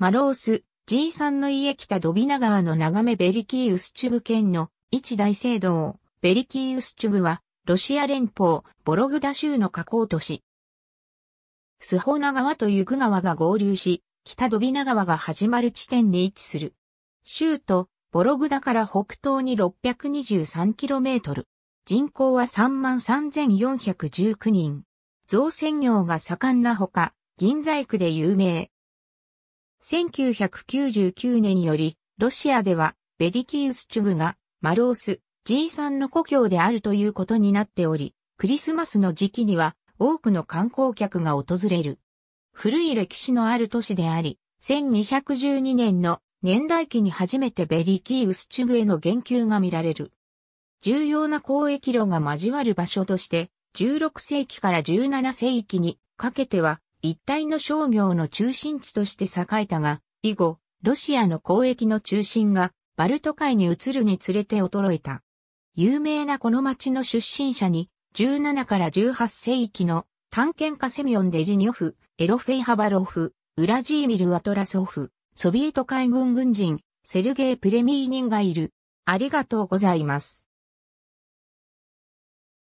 マロース、G3 の家北ドビナ川の眺めベリキーウスチュグ県の一大聖堂、ベリキーウスチュグは、ロシア連邦、ボログダ州の河口都市。スホナ川とユグ川が合流し、北ドビナ川が始まる地点に位置する。州都、ボログダから北東に 623km。人口は33,419人。造船業が盛んなほか、銀細工で有名。1999年より、ロシアでは、ベディキウスチュグが、マロース、G さんの故郷であるということになっており、クリスマスの時期には、多くの観光客が訪れる。古い歴史のある都市であり、1212年の年代記に初めてベリキーウスチュグへの言及が見られる。重要な交易路が交わる場所として、16世紀から17世紀にかけては一帯の商業の中心地として栄えたが、以後、ロシアの交易の中心がバルト海に移るにつれて衰えた。有名なこの町の出身者に、17から18世紀の探検家セミオン・デジニョフ、エロフェイ・ハバロフ、ウラジーミル・アトラソフ、ソビエト海軍軍人、セルゲイ・プレミーニンがいる。ありがとうございます。